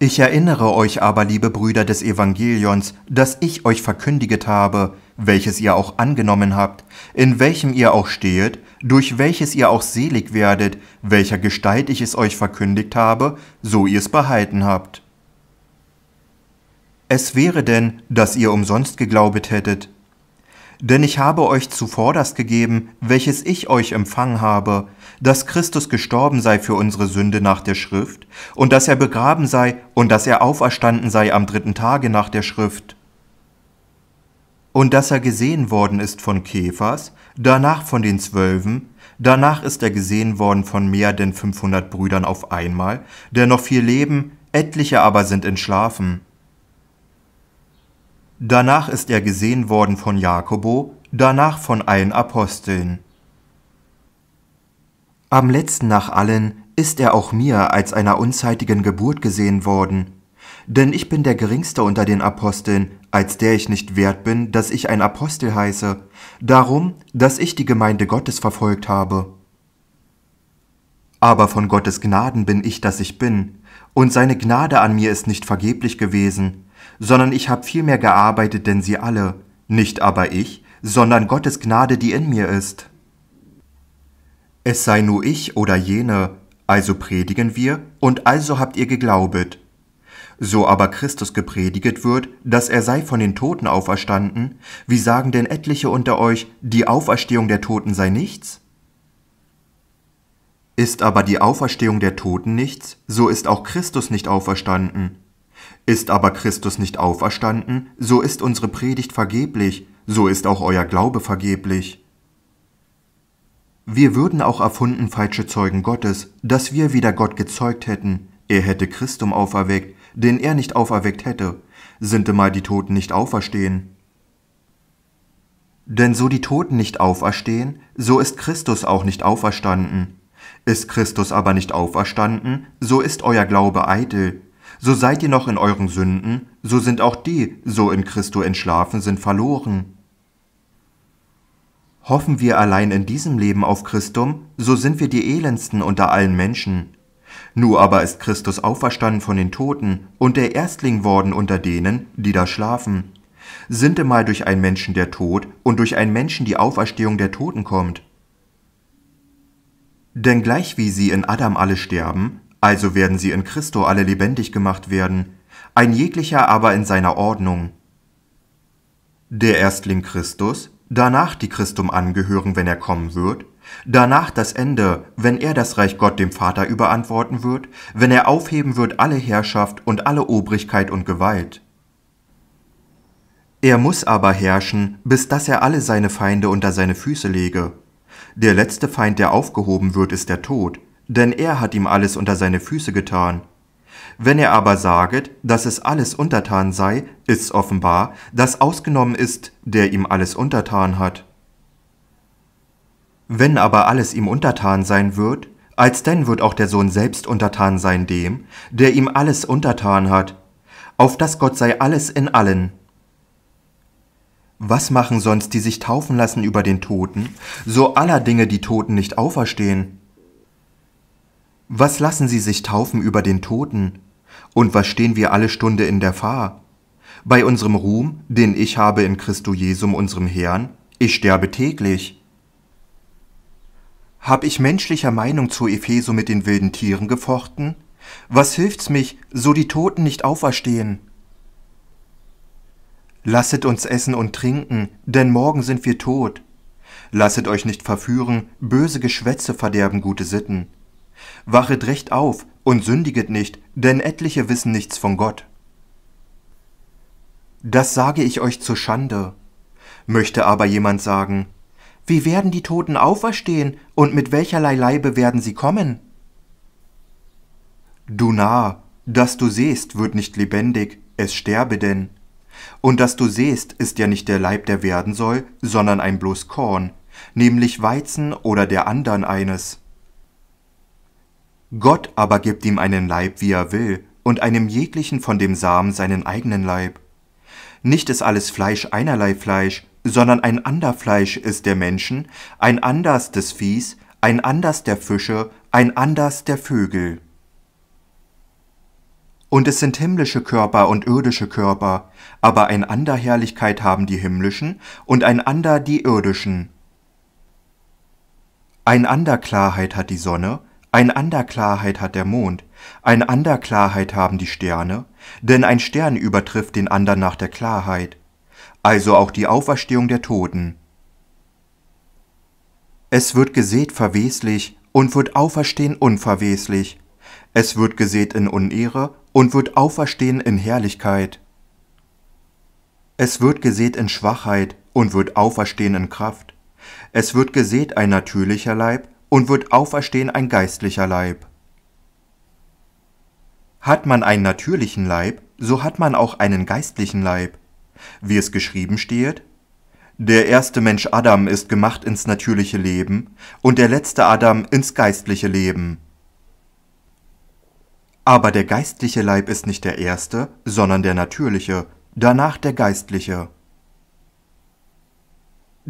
Ich erinnere euch aber, liebe Brüder des Evangelions, dass ich euch verkündiget habe, welches ihr auch angenommen habt, in welchem ihr auch stehet, durch welches ihr auch selig werdet, welcher Gestalt ich es euch verkündigt habe, so ihr es behalten habt. Es wäre denn, dass ihr umsonst geglaubet hättet, denn ich habe euch zuvorderst gegeben, welches ich euch empfangen habe, dass Christus gestorben sei für unsere Sünde nach der Schrift, und dass er begraben sei und dass er auferstanden sei am dritten Tage nach der Schrift. Und dass er gesehen worden ist von Käfers, danach von den Zwölfen, danach ist er gesehen worden von mehr denn 500 Brüdern auf einmal, der noch viel leben, etliche aber sind entschlafen. Danach ist er gesehen worden von Jakobo, danach von allen Aposteln. Am letzten nach allen ist er auch mir als einer unzeitigen Geburt gesehen worden. Denn ich bin der geringste unter den Aposteln, als der ich nicht wert bin, dass ich ein Apostel heiße, darum, dass ich die Gemeinde Gottes verfolgt habe. Aber von Gottes Gnaden bin ich, dass ich bin, und seine Gnade an mir ist nicht vergeblich gewesen, sondern ich habe viel mehr gearbeitet denn sie alle, nicht aber ich, sondern Gottes Gnade, die in mir ist. Es sei nur ich oder jene, also predigen wir, und also habt ihr geglaubet. So aber Christus gepredigt wird, dass er sei von den Toten auferstanden, wie sagen denn etliche unter euch, die Auferstehung der Toten sei nichts? Ist aber die Auferstehung der Toten nichts, so ist auch Christus nicht auferstanden. Ist aber Christus nicht auferstanden, so ist unsere Predigt vergeblich, so ist auch euer Glaube vergeblich. Wir würden auch erfunden falsche Zeugen Gottes, dass wir wieder Gott gezeugt hätten, er hätte Christum auferweckt, den er nicht auferweckt hätte, sind mal die Toten nicht auferstehen. Denn so die Toten nicht auferstehen, so ist Christus auch nicht auferstanden. Ist Christus aber nicht auferstanden, so ist euer Glaube eitel, so seid ihr noch in euren Sünden, so sind auch die, so in Christo entschlafen sind, verloren. Hoffen wir allein in diesem Leben auf Christum, so sind wir die elendsten unter allen Menschen. Nur aber ist Christus auferstanden von den Toten und der Erstling worden unter denen, die da schlafen. Sind mal durch einen Menschen der Tod und durch einen Menschen die Auferstehung der Toten kommt. Denn gleich wie sie in Adam alle sterben, also werden sie in Christo alle lebendig gemacht werden, ein jeglicher aber in seiner Ordnung. Der Erstling Christus, danach die Christum angehören, wenn er kommen wird, danach das Ende, wenn er das Reich Gott dem Vater überantworten wird, wenn er aufheben wird alle Herrschaft und alle Obrigkeit und Gewalt. Er muss aber herrschen, bis dass er alle seine Feinde unter seine Füße lege. Der letzte Feind, der aufgehoben wird, ist der Tod, denn er hat ihm alles unter seine Füße getan. Wenn er aber saget, dass es alles untertan sei, ist's offenbar, dass ausgenommen ist, der ihm alles untertan hat. Wenn aber alles ihm untertan sein wird, alsdann wird auch der Sohn selbst untertan sein dem, der ihm alles untertan hat, auf das Gott sei alles in allen. Was machen sonst die sich taufen lassen über den Toten, so aller Dinge die Toten nicht auferstehen? Was lassen sie sich taufen über den Toten? Und was stehen wir alle Stunde in der Fahr? Bei unserem Ruhm, den ich habe in Christo Jesum, unserem Herrn, ich sterbe täglich. Hab ich menschlicher Meinung zu Epheso mit den wilden Tieren gefochten? Was hilft's mich, so die Toten nicht auferstehen? Lasset uns essen und trinken, denn morgen sind wir tot. Lasset euch nicht verführen, böse Geschwätze verderben gute Sitten. Wachet recht auf und sündiget nicht, denn etliche wissen nichts von Gott. Das sage ich euch zur Schande. Möchte aber jemand sagen, wie werden die Toten auferstehen und mit welcherlei Leibe werden sie kommen? Du nah, das du sehst, wird nicht lebendig, es sterbe denn. Und das du sehst, ist ja nicht der Leib, der werden soll, sondern ein bloß Korn, nämlich Weizen oder der andern eines. Gott aber gibt ihm einen Leib, wie er will, und einem jeglichen von dem Samen seinen eigenen Leib. Nicht ist alles Fleisch einerlei Fleisch, sondern ein ander Fleisch ist der Menschen, ein anders des Viehs, ein anders der Fische, ein anders der Vögel. Und es sind himmlische Körper und irdische Körper, aber ein ander Herrlichkeit haben die himmlischen und ein ander die irdischen. Ein ander Klarheit hat die Sonne ein ander Klarheit hat der Mond, ein ander Klarheit haben die Sterne, denn ein Stern übertrifft den andern nach der Klarheit, also auch die Auferstehung der Toten. Es wird gesät verweslich und wird auferstehen unverweslich. Es wird gesät in Unehre und wird auferstehen in Herrlichkeit. Es wird gesät in Schwachheit und wird auferstehen in Kraft. Es wird gesät ein natürlicher Leib und wird auferstehen ein geistlicher Leib. Hat man einen natürlichen Leib, so hat man auch einen geistlichen Leib. Wie es geschrieben steht, der erste Mensch Adam ist gemacht ins natürliche Leben und der letzte Adam ins geistliche Leben. Aber der geistliche Leib ist nicht der erste, sondern der natürliche, danach der geistliche.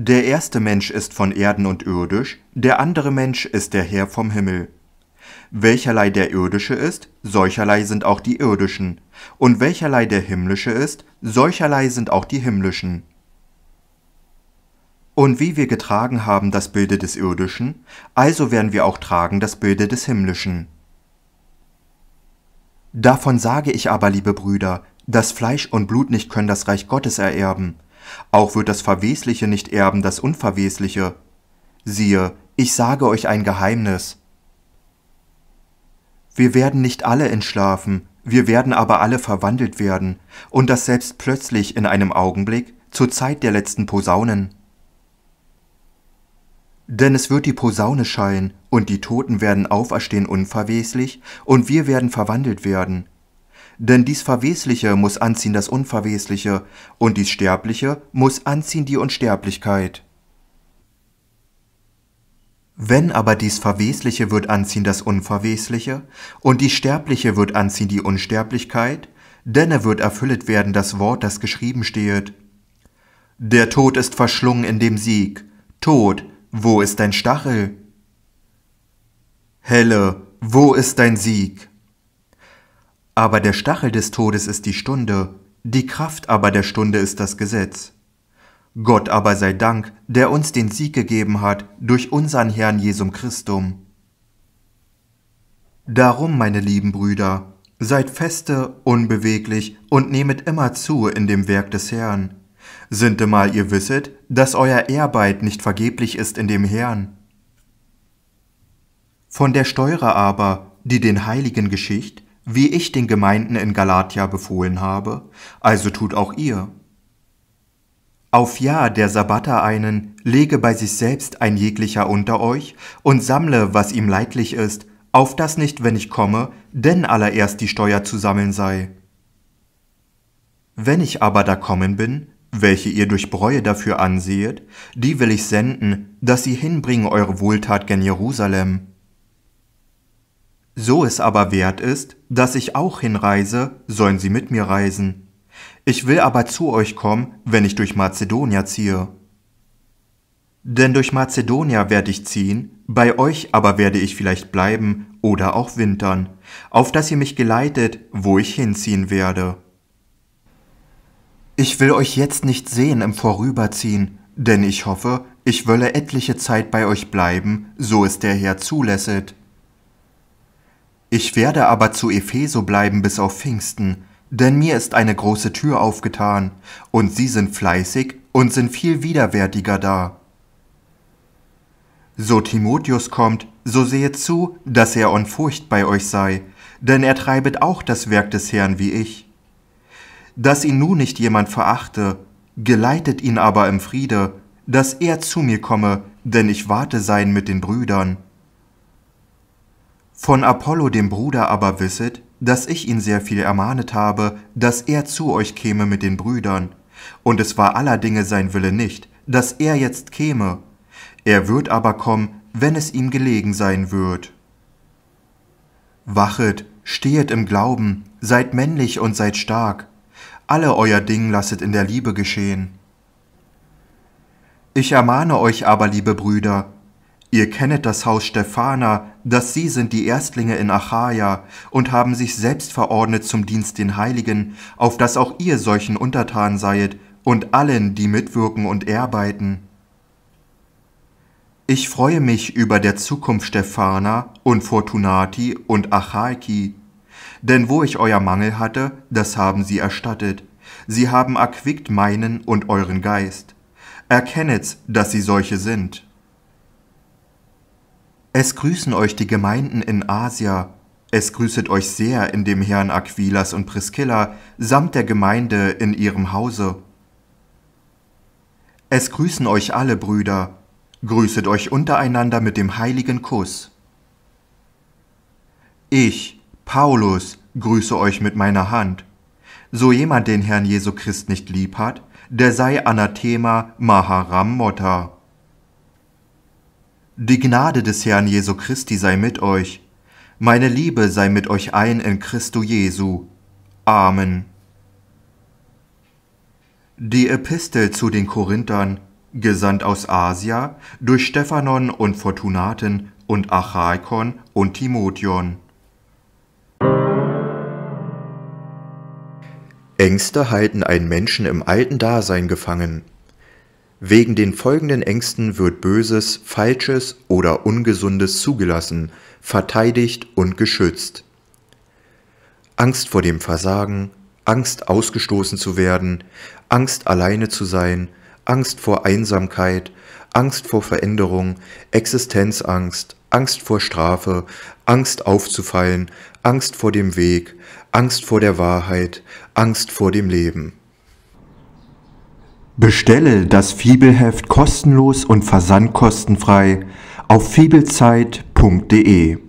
Der erste Mensch ist von Erden und irdisch, der andere Mensch ist der Herr vom Himmel. Welcherlei der irdische ist, solcherlei sind auch die irdischen, und welcherlei der himmlische ist, solcherlei sind auch die himmlischen. Und wie wir getragen haben das Bilde des irdischen, also werden wir auch tragen das Bilde des himmlischen. Davon sage ich aber, liebe Brüder, dass Fleisch und Blut nicht können das Reich Gottes ererben, auch wird das Verwesliche nicht erben das Unverwesliche. Siehe, ich sage euch ein Geheimnis. Wir werden nicht alle entschlafen, wir werden aber alle verwandelt werden, und das selbst plötzlich in einem Augenblick, zur Zeit der letzten Posaunen. Denn es wird die Posaune scheinen, und die Toten werden auferstehen unverweslich, und wir werden verwandelt werden, denn dies Verwesliche muss anziehen das Unverwesliche, und dies Sterbliche muss anziehen die Unsterblichkeit. Wenn aber dies Verwesliche wird anziehen das Unverwesliche, und dies Sterbliche wird anziehen die Unsterblichkeit, denn er wird erfüllet werden das Wort, das geschrieben steht. Der Tod ist verschlungen in dem Sieg. Tod, wo ist dein Stachel? Helle, wo ist dein Sieg? Aber der Stachel des Todes ist die Stunde, die Kraft aber der Stunde ist das Gesetz. Gott aber sei Dank, der uns den Sieg gegeben hat durch unseren Herrn Jesum Christum. Darum, meine lieben Brüder, seid feste, unbeweglich und nehmet immer zu in dem Werk des Herrn. Sintemal ihr wisset, dass euer Ehrbeit nicht vergeblich ist in dem Herrn. Von der Steuerer aber, die den Heiligen geschicht, wie ich den Gemeinden in Galatia befohlen habe, also tut auch ihr. Auf Ja der Sabbater einen, lege bei sich selbst ein jeglicher unter euch und sammle, was ihm leidlich ist, auf das nicht, wenn ich komme, denn allererst die Steuer zu sammeln sei. Wenn ich aber da kommen bin, welche ihr durch Bräue dafür ansehet, die will ich senden, dass sie hinbringen eure Wohltat gen Jerusalem. So es aber wert ist, dass ich auch hinreise, sollen sie mit mir reisen. Ich will aber zu euch kommen, wenn ich durch Mazedonia ziehe. Denn durch Mazedonia werde ich ziehen, bei euch aber werde ich vielleicht bleiben oder auch wintern, auf dass ihr mich geleitet, wo ich hinziehen werde. Ich will euch jetzt nicht sehen im Vorüberziehen, denn ich hoffe, ich wolle etliche Zeit bei euch bleiben, so es der Herr zulässet. Ich werde aber zu Epheso bleiben bis auf Pfingsten, denn mir ist eine große Tür aufgetan, und sie sind fleißig und sind viel widerwärtiger da. So Timotheus kommt, so sehet zu, dass er on Furcht bei euch sei, denn er treibet auch das Werk des Herrn wie ich. Dass ihn nun nicht jemand verachte, geleitet ihn aber im Friede, dass er zu mir komme, denn ich warte sein mit den Brüdern. Von Apollo dem Bruder aber wisset, dass ich ihn sehr viel ermahnet habe, dass er zu euch käme mit den Brüdern. Und es war aller Dinge sein Wille nicht, dass er jetzt käme. Er wird aber kommen, wenn es ihm gelegen sein wird. Wachet, stehet im Glauben, seid männlich und seid stark. Alle euer Ding lasset in der Liebe geschehen. Ich ermahne euch aber, liebe Brüder, Ihr kennet das Haus Stephaner, dass sie sind die Erstlinge in Achaia und haben sich selbst verordnet zum Dienst den Heiligen, auf dass auch ihr solchen untertan seiet und allen, die mitwirken und arbeiten. Ich freue mich über der Zukunft Stephana und Fortunati und Achaiki, denn wo ich euer Mangel hatte, das haben sie erstattet. Sie haben erquickt meinen und euren Geist. Erkennet's, dass sie solche sind. Es grüßen euch die Gemeinden in Asia. Es grüßet euch sehr in dem Herrn Aquilas und Priscilla samt der Gemeinde in ihrem Hause. Es grüßen euch alle Brüder. Grüßet euch untereinander mit dem heiligen Kuss. Ich, Paulus, grüße euch mit meiner Hand. So jemand den Herrn Jesu Christ nicht lieb hat, der sei Anathema Maharam Motta. Die Gnade des Herrn Jesu Christi sei mit euch. Meine Liebe sei mit euch ein in Christo Jesu. Amen. Die Epistel zu den Korinthern, gesandt aus Asia, durch Stephanon und Fortunaten und Achaikon und Timotheon. Ängste halten einen Menschen im alten Dasein gefangen. Wegen den folgenden Ängsten wird Böses, Falsches oder Ungesundes zugelassen, verteidigt und geschützt. Angst vor dem Versagen, Angst ausgestoßen zu werden, Angst alleine zu sein, Angst vor Einsamkeit, Angst vor Veränderung, Existenzangst, Angst vor Strafe, Angst aufzufallen, Angst vor dem Weg, Angst vor der Wahrheit, Angst vor dem Leben. Bestelle das Fibelheft kostenlos und versandkostenfrei auf fibelzeit.de.